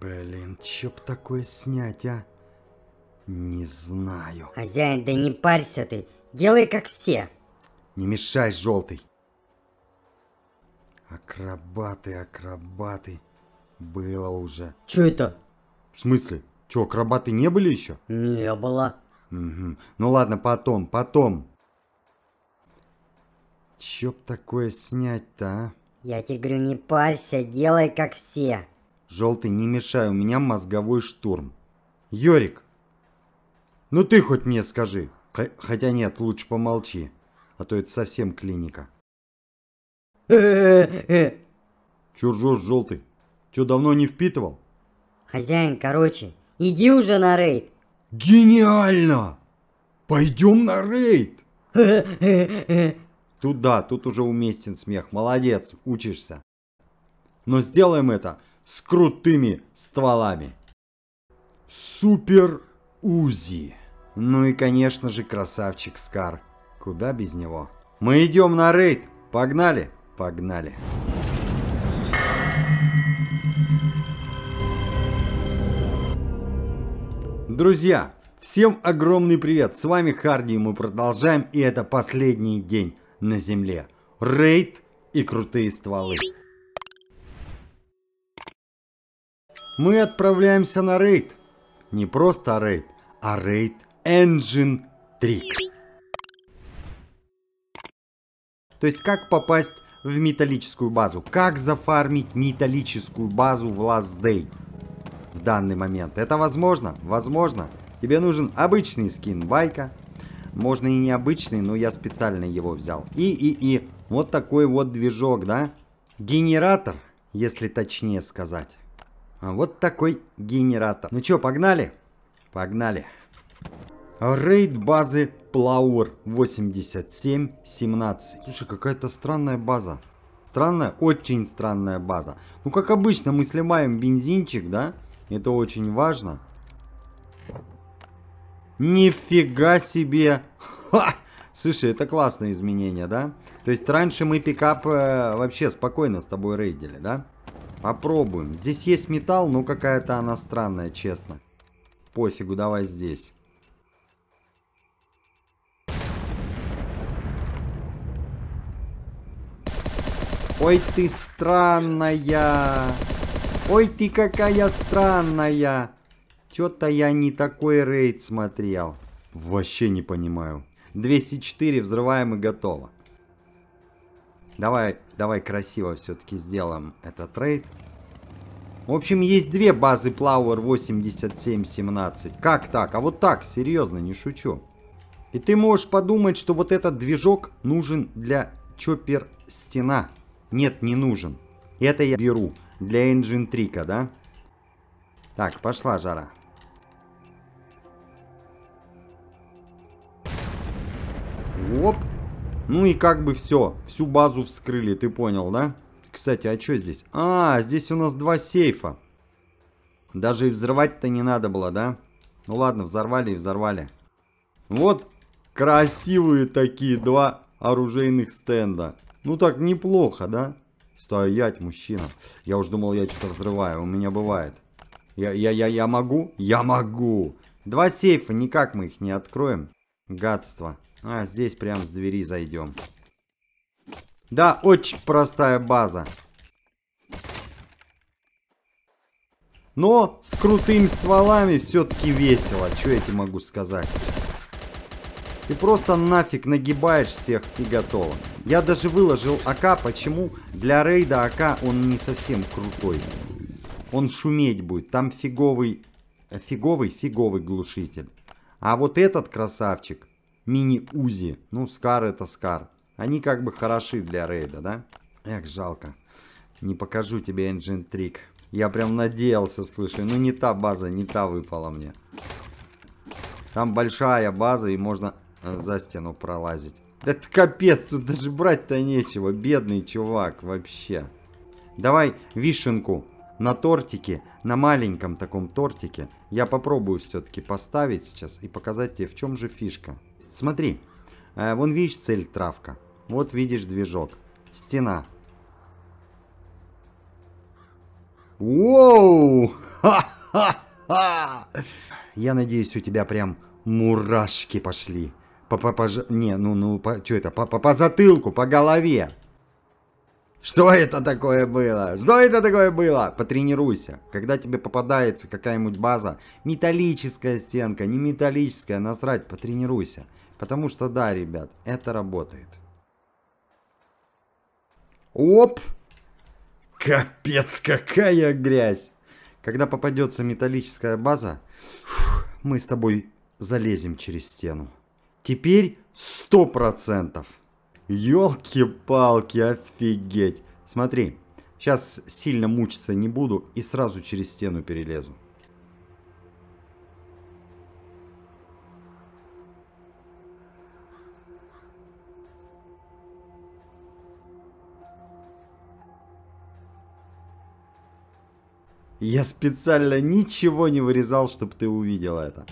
Блин, чё б такое снять, а? Не знаю. Хозяин, да не парься ты. Делай как все. Не мешай, желтый. Акробаты, акробаты. Было уже. Чё это? В смысле? Чё, акробаты не были еще? Не было. Угу. Ну ладно, потом, потом. Чё б такое снять-то, а? Я тебе говорю, не парься, делай как все. Желтый, не мешай, у меня мозговой штурм. Йорик! Ну ты хоть мне скажи. хотя нет, лучше помолчи, а то это совсем клиника. Чуржош Желтый? Че, давно не впитывал? Хозяин, короче, иди уже на рейд. Гениально! Пойдем на рейд! Туда, тут уже уместен смех. Молодец, учишься. Но сделаем это с крутыми стволами. Супер Узи. Ну и, конечно же, красавчик Скар. Куда без него? Мы идем на рейд. Погнали? Погнали. Друзья, всем огромный привет. С вами Харди, и мы продолжаем. И это последний день на земле. Рейд и крутые стволы. мы отправляемся на рейд. Не просто рейд, а рейд Engine Trick. То есть как попасть в металлическую базу? Как зафармить металлическую базу в Last Day в данный момент? Это возможно? Возможно. Тебе нужен обычный скин байка. Можно и необычный, но я специально его взял. И, и, и. Вот такой вот движок, да? Генератор, если точнее сказать. А, вот такой генератор. Ну чё, погнали? Погнали. Рейд базы Плаур 8717. Слушай, какая-то странная база. Странная, очень странная база. Ну, как обычно, мы сливаем бензинчик, да? Это очень важно. Нифига себе! Ха! Слушай, это классное изменение, да? То есть раньше мы пикап э, вообще спокойно с тобой рейдили, да? Попробуем. Здесь есть металл, но какая-то она странная, честно. Пофигу, давай здесь. Ой, ты странная. Ой, ты какая странная. Чё-то я не такой рейд смотрел. Вообще не понимаю. 204 взрываем и готово. Давай, давай красиво все-таки сделаем этот рейд. В общем, есть две базы Плауэр 8717. Как так? А вот так, серьезно, не шучу. И ты можешь подумать, что вот этот движок нужен для Чоппер Стена. Нет, не нужен. Это я беру для Engine Трика, да? Так, пошла жара. Ну и как бы все, всю базу вскрыли, ты понял, да? Кстати, а что здесь? А, здесь у нас два сейфа. Даже и взрывать-то не надо было, да? Ну ладно, взорвали и взорвали. Вот красивые такие два оружейных стенда. Ну так неплохо, да? Стоять, мужчина. Я уж думал, я что-то взрываю. У меня бывает. Я, я, я, я могу? Я могу. Два сейфа, никак мы их не откроем. Гадство. А, здесь прям с двери зайдем. Да, очень простая база. Но с крутыми стволами все-таки весело. Что я тебе могу сказать? Ты просто нафиг нагибаешь всех и готово. Я даже выложил АК. Почему? Для рейда АК он не совсем крутой. Он шуметь будет. Там фиговый, э, фиговый, фиговый глушитель. А вот этот красавчик, мини-узи. Ну, Скар это Скар. Они как бы хороши для рейда, да? Эх, жалко. Не покажу тебе Engine трик. Я прям надеялся, слушай. Ну, не та база, не та выпала мне. Там большая база, и можно э, за стену пролазить. Да это капец, тут даже брать-то нечего. Бедный чувак, вообще. Давай вишенку на тортике, на маленьком таком тортике. Я попробую все-таки поставить сейчас и показать тебе, в чем же фишка. Смотри, э, вон видишь цель травка. Вот видишь движок. Стена. Воу! Ха-ха-ха! Я надеюсь, у тебя прям мурашки пошли. По, по, по, не, ну, ну, по, что это? По, по, по затылку, по голове. Что это такое было? Что это такое было? Потренируйся. Когда тебе попадается какая-нибудь база, металлическая стенка, не металлическая, а насрать, потренируйся. Потому что да, ребят, это работает. Оп! Капец, какая грязь! Когда попадется металлическая база, фу, мы с тобой залезем через стену. Теперь сто процентов. Ёлки-палки, офигеть. Смотри, сейчас сильно мучиться не буду и сразу через стену перелезу. Я специально ничего не вырезал, чтобы ты увидела это.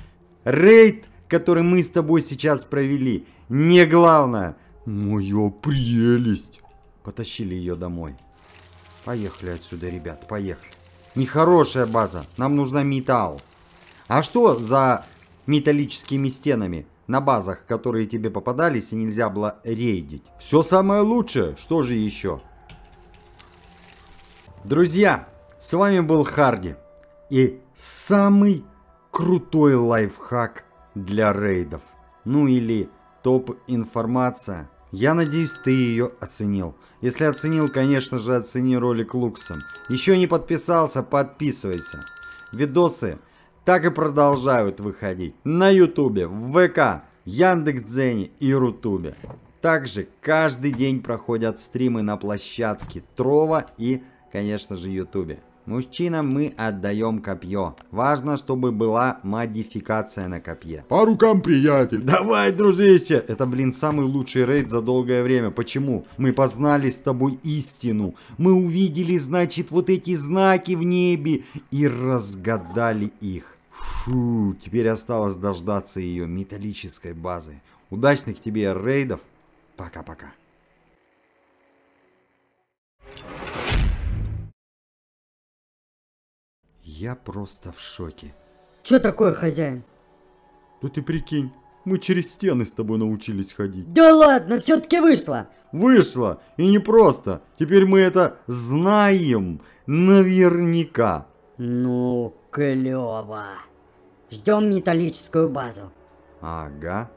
Рейд, который мы с тобой сейчас провели, не главное – Моя прелесть. Потащили ее домой. Поехали отсюда, ребят, поехали. Нехорошая база, нам нужна металл. А что за металлическими стенами? На базах, которые тебе попадались и нельзя было рейдить. Все самое лучшее, что же еще? Друзья, с вами был Харди. И самый крутой лайфхак для рейдов. Ну или топ информация я надеюсь, ты ее оценил. Если оценил, конечно же, оцени ролик Луксом. Еще не подписался, подписывайся. Видосы так и продолжают выходить на Ютубе, в ВК, Яндекс.Дзене и Рутубе. Также каждый день проходят стримы на площадке Трова и, конечно же, Ютубе. Мужчинам мы отдаем копье. Важно, чтобы была модификация на копье. По рукам, приятель. Давай, дружище. Это, блин, самый лучший рейд за долгое время. Почему? Мы познали с тобой истину. Мы увидели, значит, вот эти знаки в небе и разгадали их. Фу, теперь осталось дождаться ее металлической базы. Удачных тебе рейдов. Пока-пока. Я просто в шоке. Чё такое, хозяин? Ну ты прикинь, мы через стены с тобой научились ходить. Да ладно, все-таки вышло. Вышло, и не просто. Теперь мы это знаем наверняка. Ну, клево. Ждем металлическую базу. Ага.